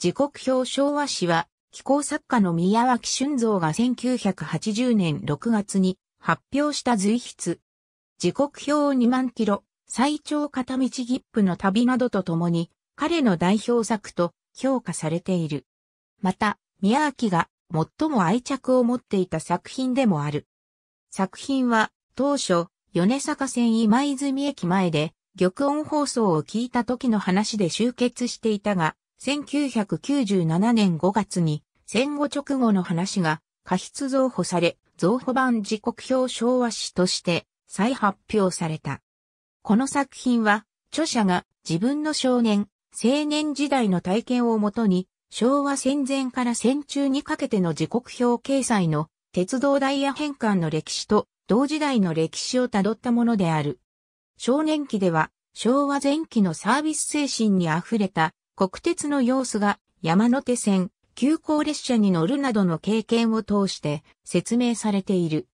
時刻表昭和史は、気候作家の宮脇俊造が1980年6月に発表した随筆。時刻表2万キロ、最長片道切符の旅などとともに、彼の代表作と評価されている。また、宮脇が最も愛着を持っていた作品でもある。作品は、当初、米坂線今泉駅前で、玉音放送を聞いた時の話で集結していたが、1997年5月に戦後直後の話が過失増補され、増補版時刻表昭和史として再発表された。この作品は著者が自分の少年、青年時代の体験をもとに昭和戦前から戦中にかけての時刻表掲載の鉄道ダイヤ変換の歴史と同時代の歴史をたどったものである。少年期では昭和前期のサービス精神に溢れた国鉄の様子が山手線、急行列車に乗るなどの経験を通して説明されている。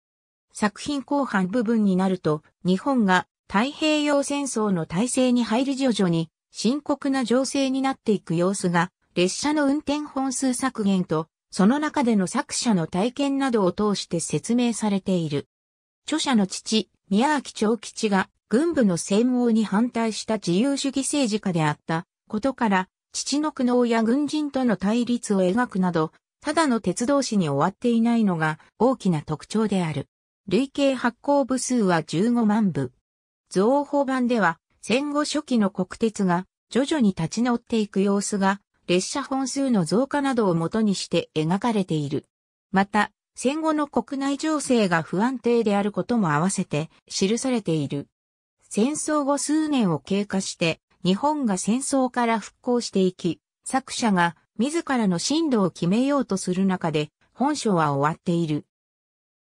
作品後半部分になると、日本が太平洋戦争の体制に入り徐々に深刻な情勢になっていく様子が、列車の運転本数削減と、その中での作者の体験などを通して説明されている。著者の父、宮脇長吉が軍部の専門に反対した自由主義政治家であったことから、父の苦悩や軍人との対立を描くなど、ただの鉄道史に終わっていないのが大きな特徴である。累計発行部数は15万部。増法版では戦後初期の国鉄が徐々に立ち直っていく様子が列車本数の増加などをもとにして描かれている。また、戦後の国内情勢が不安定であることも合わせて記されている。戦争後数年を経過して日本が戦争から復興していき、作者が自らの進路を決めようとする中で、本書は終わっている。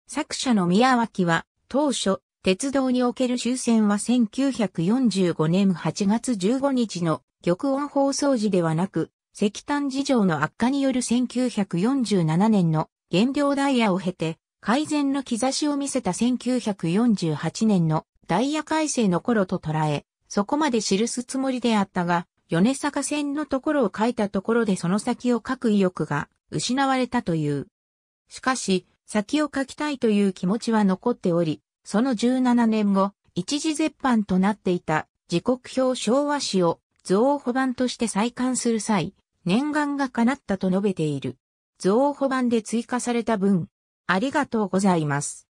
作者の宮脇は、当初、鉄道における終戦は1945年8月15日の玉音放送時ではなく、石炭事情の悪化による1947年の減量ダイヤを経て、改善の兆しを見せた1948年のダイヤ改正の頃と捉え、そこまで記すつもりであったが、米坂線のところを書いたところでその先を書く意欲が失われたという。しかし、先を書きたいという気持ちは残っており、その17年後、一時絶版となっていた時刻表昭和史を図王保版として再刊する際、念願が叶ったと述べている。図王保版で追加された文、ありがとうございます。